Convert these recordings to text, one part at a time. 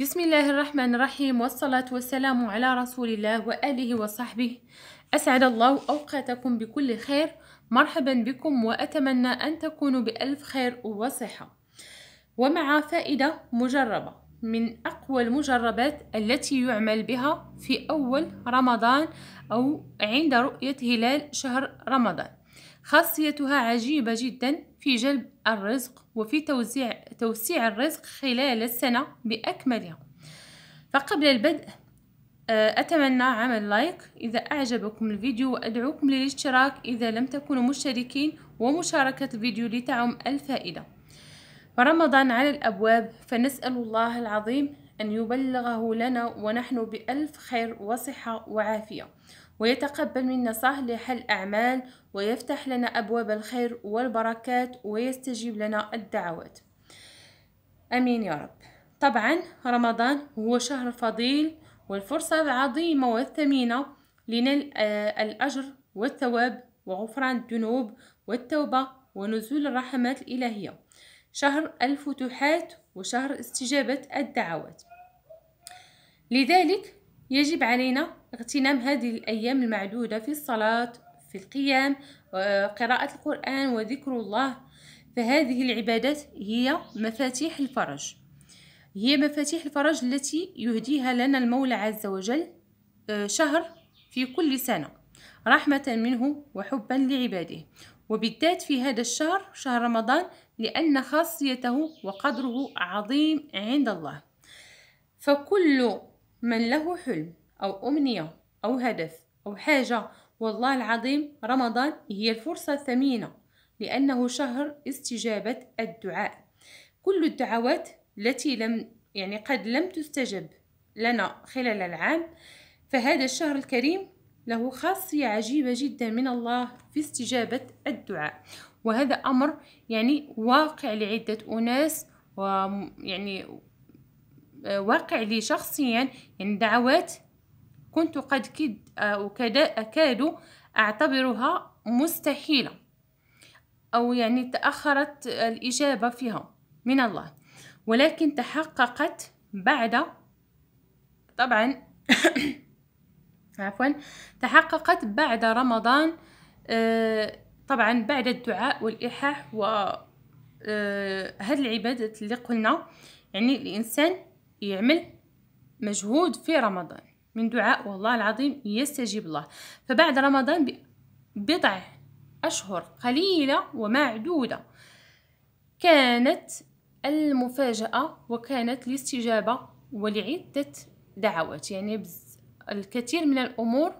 بسم الله الرحمن الرحيم والصلاة والسلام على رسول الله وآله وصحبه أسعد الله أوقاتكم بكل خير مرحبا بكم وأتمنى أن تكونوا بألف خير وصحة ومع فائدة مجربة من أقوى المجربات التي يعمل بها في أول رمضان أو عند رؤية هلال شهر رمضان خاصيتها عجيبة جدا في جلب الرزق وفي توزيع توسيع الرزق خلال السنة بأكملها فقبل البدء آه، أتمنى عمل لايك إذا أعجبكم الفيديو وأدعوكم للاشتراك إذا لم تكونوا مشتركين ومشاركة الفيديو لتعم الفائدة فرمضان على الأبواب فنسأل الله العظيم أن يبلغه لنا ونحن بألف خير وصحة وعافية ويتقبل منا صالح الأعمال ويفتح لنا أبواب الخير والبركات ويستجيب لنا الدعوات أمين يا رب طبعا رمضان هو شهر فضيل والفرصة العظيمة والثمينة لنال آه، الأجر والثواب وغفران الذنوب والتوبة ونزول الرحمات الإلهية شهر الفتوحات وشهر استجابة الدعوات لذلك يجب علينا اغتنام هذه الأيام المعدودة في الصلاة في القيام آه، قراءة القرآن وذكر الله فهذه العبادات هي مفاتيح الفرج هي مفاتيح الفرج التي يهديها لنا المولى عز وجل آه، شهر في كل سنة رحمة منه وحبا لعباده وبالذات في هذا الشهر شهر رمضان لأن خاصيته وقدره عظيم عند الله فكل من له حلم أو أمنية أو هدف أو حاجة والله العظيم رمضان هي الفرصة الثمينة لأنه شهر استجابة الدعاء كل الدعوات التي لم يعني قد لم تستجب لنا خلال العام فهذا الشهر الكريم له خاصية عجيبة جدا من الله في استجابة الدعاء وهذا أمر يعني واقع لعدة أناس ويعني آه، واقع لي شخصيا يعني دعوات كنت قد كد آه، أكاد أعتبرها مستحيلة أو يعني تأخرت الإجابة فيها من الله ولكن تحققت بعد طبعا عفوا تحققت بعد رمضان آه، طبعا بعد الدعاء والإحاح و هاد آه، العبادة اللي قلنا يعني الإنسان يعمل مجهود في رمضان من دعاء والله العظيم يستجيب الله فبعد رمضان بضع أشهر قليلة ومعدودة كانت المفاجأة وكانت الاستجابة ولعدة دعوات يعني بز الكثير من الأمور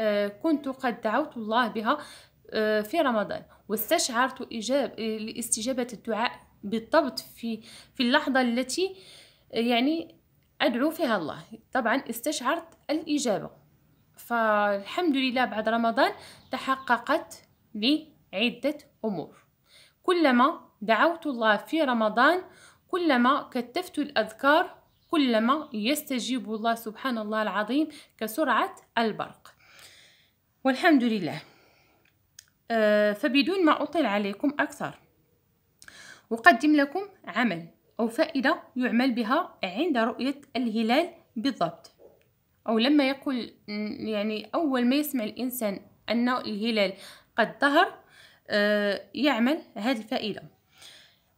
آه، كنت قد دعوت الله بها آه، في رمضان واستشعرت إجاب لاستجابة الدعاء بالضبط في في اللحظة التي آه، يعني أدعو فيها الله طبعا استشعرت الإجابة فالحمد لله بعد رمضان تحققت لي عدة أمور كلما دعوت الله في رمضان كلما كتفت الأذكار كلما يستجيب الله سبحان الله العظيم كسرعة البرق والحمد لله آه، فبدون ما أطل عليكم أكثر أقدم لكم عمل أو فائدة يعمل بها عند رؤية الهلال بالضبط أو لما يقول يعني أول ما يسمع الإنسان أن الهلال قد ظهر آه، يعمل هذه الفائدة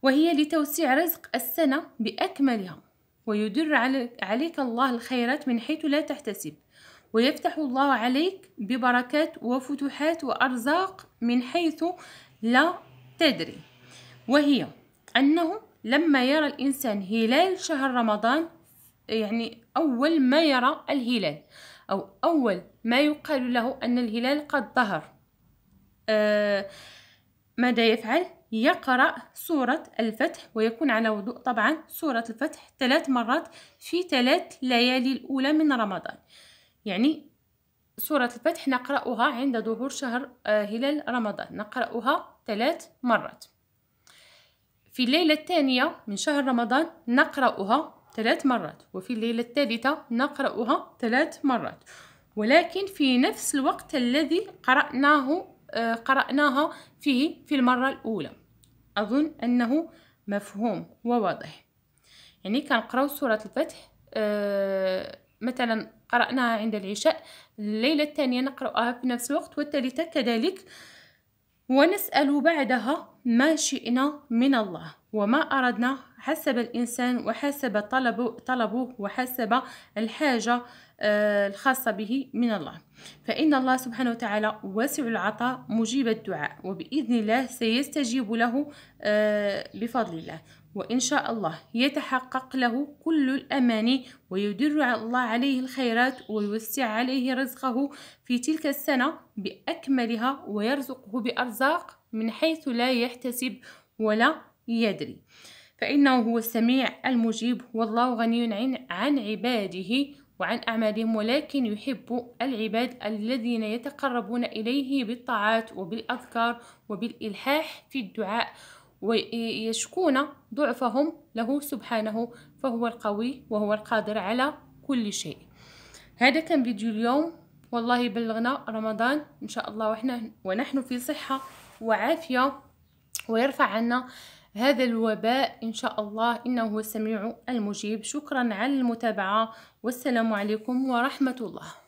وهي لتوسيع رزق السنة بأكملها ويدر عليك الله الخيرات من حيث لا تحتسب ويفتح الله عليك ببركات وفتوحات وأرزاق من حيث لا تدري وهي أنه لما يرى الإنسان هلال شهر رمضان يعني أول ما يرى الهلال أو أول ما يقال له أن الهلال قد ظهر آه ماذا يفعل؟ يقرأ سورة الفتح ويكون على وضوء طبعا سورة الفتح ثلاث مرات في ثلاث ليالي الأولى من رمضان يعني سورة الفتح نقرأها عند ظهور شهر آه، هلال رمضان نقرأها ثلاث مرات في الليلة الثانية من شهر رمضان نقرأها ثلاث مرات وفي الليلة الثالثة نقرأها ثلاث مرات ولكن في نفس الوقت الذي قرأناه آه، قرأناها فيه في المرة الأولى أظن أنه مفهوم وواضح يعني كنقراو سورة الفتح آه، مثلا قرأناها عند العشاء الليلة الثانية نقرأها في نفس الوقت والثالثة كذلك ونسأل بعدها ما شئنا من الله وما أردنا حسب الإنسان وحسب طلبه, طلبه وحسب الحاجة آه، الخاصة به من الله فإن الله سبحانه وتعالى واسع العطاء مجيب الدعاء وبإذن الله سيستجيب له آه، بفضل الله وإن شاء الله يتحقق له كل الأماني ويدر الله عليه الخيرات ويوسع عليه رزقه في تلك السنة بأكملها ويرزقه بأرزاق من حيث لا يحتسب ولا يدري فإنه هو السميع المجيب والله غني عن عباده وعن أعمالهم ولكن يحب العباد الذين يتقربون إليه بالطاعات وبالأذكار وبالإلحاح في الدعاء ويشكون ضعفهم له سبحانه فهو القوي وهو القادر على كل شيء هذا كان فيديو اليوم والله بلغنا رمضان إن شاء الله ونحن في صحة وعافية ويرفع عنا هذا الوباء إن شاء الله إنه هو السميع المجيب شكرا على المتابعة والسلام عليكم ورحمة الله